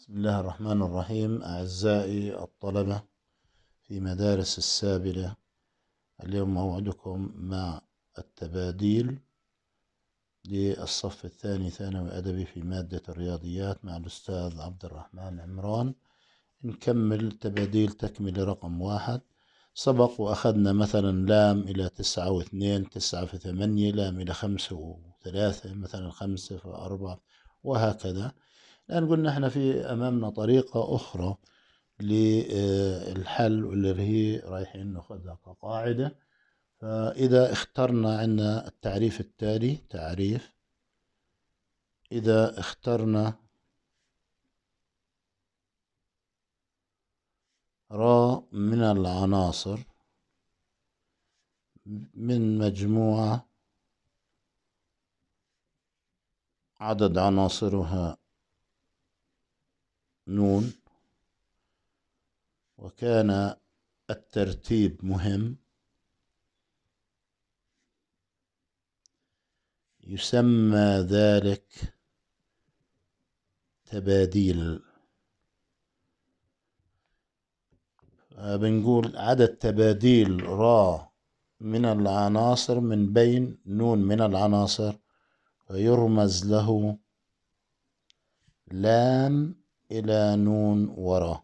بسم الله الرحمن الرحيم أعزائي الطلبة في مدارس السابلة اليوم موعدكم مع التباديل للصف الثاني ثانوي أدبي في مادة الرياضيات مع الأستاذ عبد الرحمن عمران نكمل تباديل تكملة رقم واحد سبق وأخذنا مثلا لام إلى تسعة واثنين تسعة في ثمانية لام إلى خمسة وثلاثة مثلا خمسة في أربعة وهكذا الآن قلنا احنا في أمامنا طريقة أخرى للحل واللي هي رايحين ناخذها كقاعدة فإذا اخترنا عنا التعريف التالي تعريف إذا اخترنا را من العناصر من مجموعة عدد عناصرها نون وكان الترتيب مهم يسمى ذلك تباديل بنقول عدد تباديل را من العناصر من بين نون من العناصر ويرمز له لام إلى نون وراء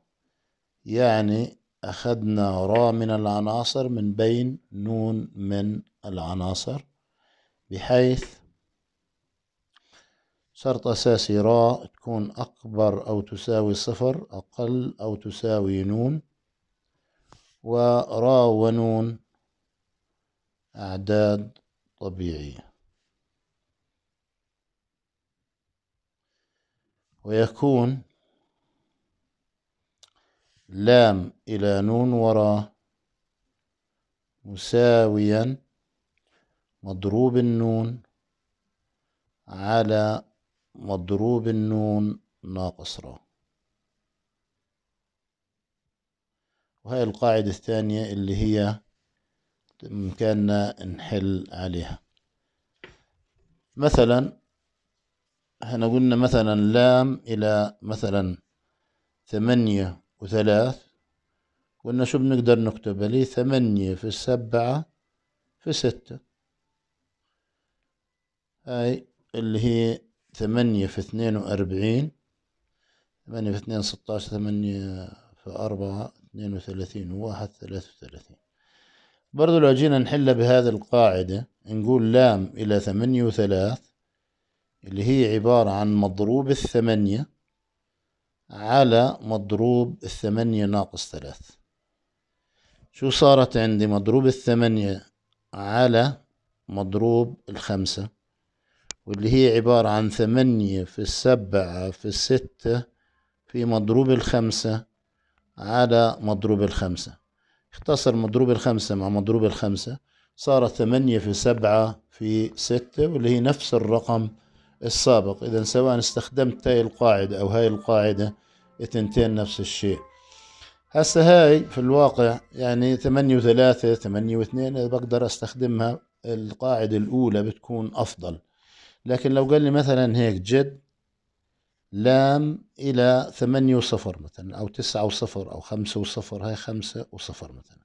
يعني أخذنا راء من العناصر من بين نون من العناصر بحيث شرط أساسي راء تكون أكبر أو تساوي صفر أقل أو تساوي نون وراء ونون أعداد طبيعية ويكون لام إلى نون وراء مساويا مضروب النون على مضروب النون ناقص راء وهي القاعدة الثانية اللي هي بإمكاننا نحل عليها مثلا احنا قلنا مثلا لام إلى مثلا ثمانية وثلاث قلنا شو بنقدر نكتب لي ثمانية في سبعة في ستة هاي اللي هي ثمانية في اثنين وأربعين ثمانية في اثنين ستاش ثمانية في أربعة اثنين وثلاثين وواحد ثلاثة وثلاثين برضو لو جينا نحلها بهذه القاعدة نقول لام إلى ثمانية وثلاث اللي هي عبارة عن مضروب الثمانية على مضروب الثمانية ناقص ثلاث شو صارت عندي مضروب الثمانية على مضروب الخمسة واللي هي عبارة عن ثمانية في السبعة في الستة في مضروب الخمسة على مضروب الخمسة اختصر مضروب الخمسة مع مضروب الخمسة صارت ثمانية في سبعة في ستة واللي هي نفس الرقم السابق إذا سواء استخدمت هاي القاعدة أو هاي القاعدة تنتين نفس الشيء هسه هاي في الواقع يعني ثمانية وثلاثة ثمانية واثنين إذا بقدر استخدمها القاعدة الأولى بتكون أفضل لكن لو قال لي مثلا هيك جد لام إلى ثمانية وصفر مثلا أو تسعة وصفر أو خمسة وصفر هاي خمسة وصفر مثلا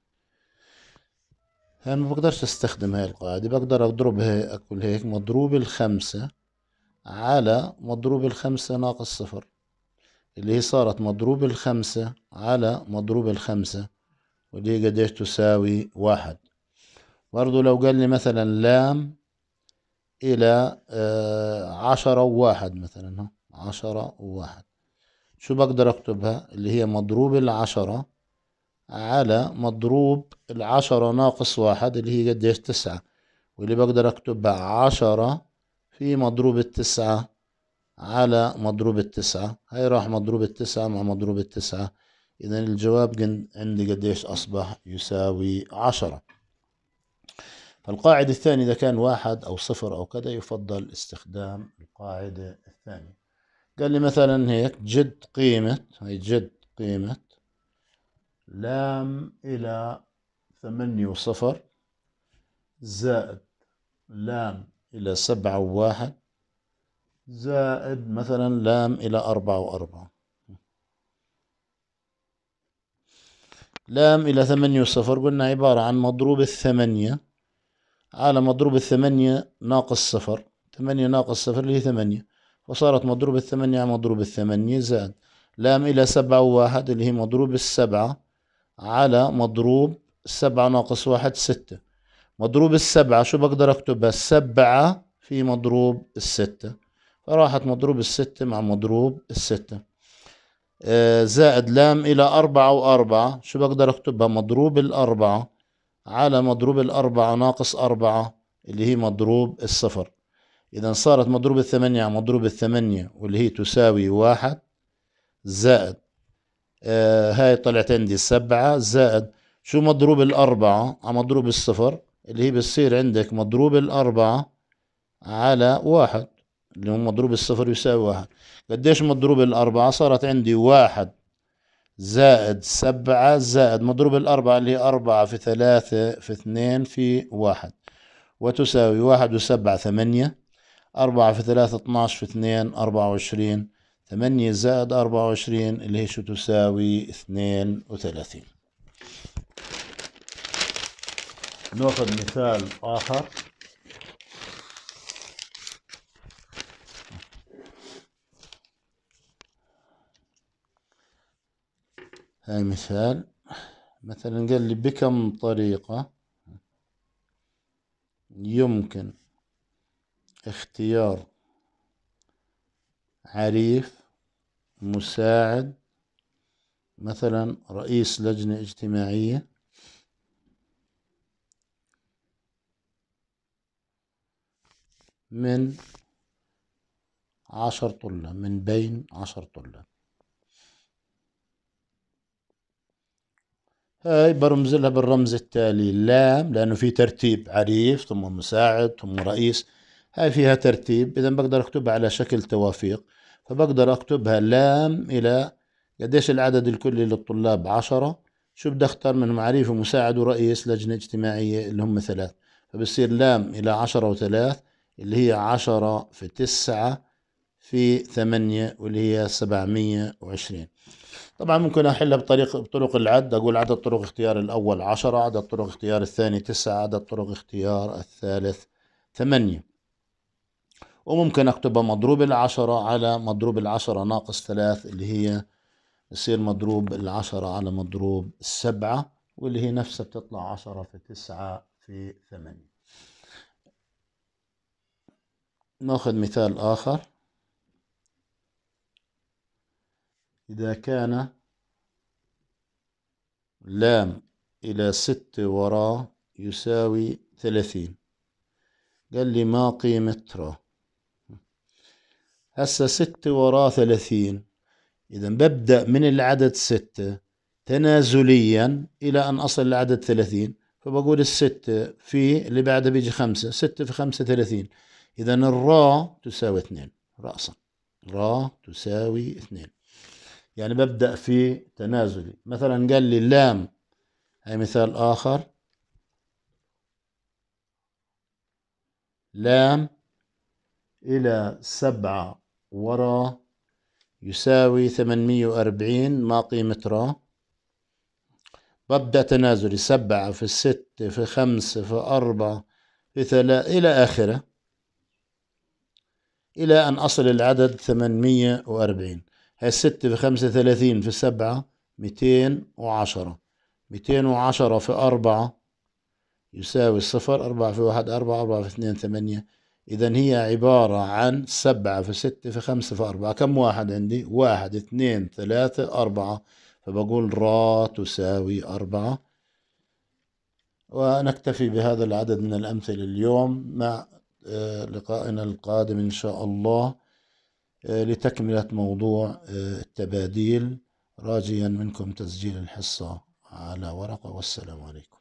أنا يعني ما بقدرش أستخدم هاي القاعدة بقدر أضربها أقول هيك مضروب الخمسة على مضروب الخمسة ناقص صفر اللي هي صارت مضروب الخمسة على مضروب الخمسة ودي قديش تساوي واحد برضو لو قال لي مثلا لام إلى آه، عشرة وواحد مثلا عشرة وواحد شو بقدر أكتبها اللي هي مضروب العشرة على مضروب العشرة ناقص واحد اللي هي قديش تسعة واللي بقدر أكتبها عشرة في مضروب التسعة على مضروب التسعة هاي راح مضروب التسعة مع مضروب التسعة إذا الجواب عندي قديش أصبح يساوي عشرة فالقاعدة الثانية إذا كان واحد أو صفر أو كذا يفضل استخدام القاعدة الثانية قال لي مثلا هيك جد قيمة هي جد قيمة لام إلى ثمانية وصفر زائد لام إلى سبعة وواحد زائد مثلا لام إلى أربعة وأربعة لام إلى ثمانية وصفر قلنا عبارة عن مضروب الثمانية على مضروب الثمانية ناقص صفر ثمانية ناقص صفر اللي هي ثمانية وصارت مضروب الثمانية على مضروب الثمانية زائد لام إلى سبعة وواحد اللي هي مضروب السبعة على مضروب سبعة ناقص واحد ستة مضروب السبعة شو بقدر اكتبها السبعة في مضروب الستة فراحت مضروب الستة مع مضروب الستة آه، زائد لام إلى أربعة وأربعة شو بقدر أكتبها مضروب الأربعة على مضروب الأربعة ناقص أربعة اللي هي مضروب الصفر إذا صارت مضروب الثمانية على مضروب الثمانية واللي هي تساوي واحد زائد آه هاي طلعت عندي سبعة زائد شو مضروب الأربعة على مضروب الصفر اللي هي بتصير عندك مضروب الأربعة على واحد اللي هو مضروب الصفر يساوي واحد قديش مضروب الأربعة صارت عندي واحد زائد سبعة زائد مضروب الأربعة اللي هي أربعة في ثلاثة في اثنين في واحد وتساوي واحد وسبعة ثمانية أربعة في ثلاثة اتناش في اثنين أربعة وعشرين ثمانية زائد أربعة وعشرين اللي هي شو تساوي اثنين وثلاثين ناخذ مثال آخر هاي مثال مثلا قال لي بكم طريقة يمكن اختيار عريف مساعد مثلا رئيس لجنة اجتماعية من عشر طلاب من بين عشر طلاب هاي برمز لها بالرمز التالي لام لأنه في ترتيب عريف ثم مساعد ثم رئيس هاي فيها ترتيب إذا بقدر أكتبها على شكل توافيق فبقدر أكتبها لام إلى قديش العدد الكلي للطلاب عشرة شو بدي أختار منهم عريف ومساعد ورئيس لجنة اجتماعية اللي هم ثلاث فبصير لام إلى عشرة وثلاث اللي هي عشرة في تسعة في ثمانية واللي هي سبعمية وعشرين طبعا ممكن أحلها بطريق بطرق العد أقول عدد طرق اختيار الأول عشرة عدد طرق اختيار الثاني تسعة عدد طرق اختيار الثالث ثمانية وممكن أكتبها مضروب العشرة على مضروب العشرة ناقص ثلاث اللي هي يصير مضروب العشرة على مضروب السبعة واللي هي نفسها بتطلع عشرة في تسعة في ثمانية نأخذ مثال آخر إذا كان لام إلى ستة وراء يساوي ثلاثين قال لي ما قيمة را هسا ستة وراء ثلاثين إذا ببدأ من العدد ستة تنازليا إلى أن أصل لعدد ثلاثين فبقول الستة في اللي بعده بيجي خمسة ستة في خمسة ثلاثين إذا الرا تساوي اثنين رأسا را تساوي اثنين يعني ببدأ في تنازلي مثلا قال لي اللام هي مثال آخر لام إلى سبعة ورا يساوي ثمانمية وأربعين ما قيمة را ببدأ تنازلي سبعة في ستة في خمسة في أربعة في ثلاثة إلى آخره إلى أن أصل العدد وأربعين هاي الستة في خمسة ثلاثين في سبعة ميتين وعشرة ميتين وعشرة في أربعة يساوي صفر أربعة في واحد أربعة أربعة في اثنين ثمانية إذا هي عبارة عن سبعة في ستة في خمسة في أربعة كم واحد عندي واحد اثنين ثلاثة أربعة فبقول را تساوي أربعة ونكتفي بهذا العدد من الأمثلة اليوم مع آه، لقائنا القادم إن شاء الله آه، لتكملة موضوع آه، التباديل راجيا منكم تسجيل الحصة على ورقة والسلام عليكم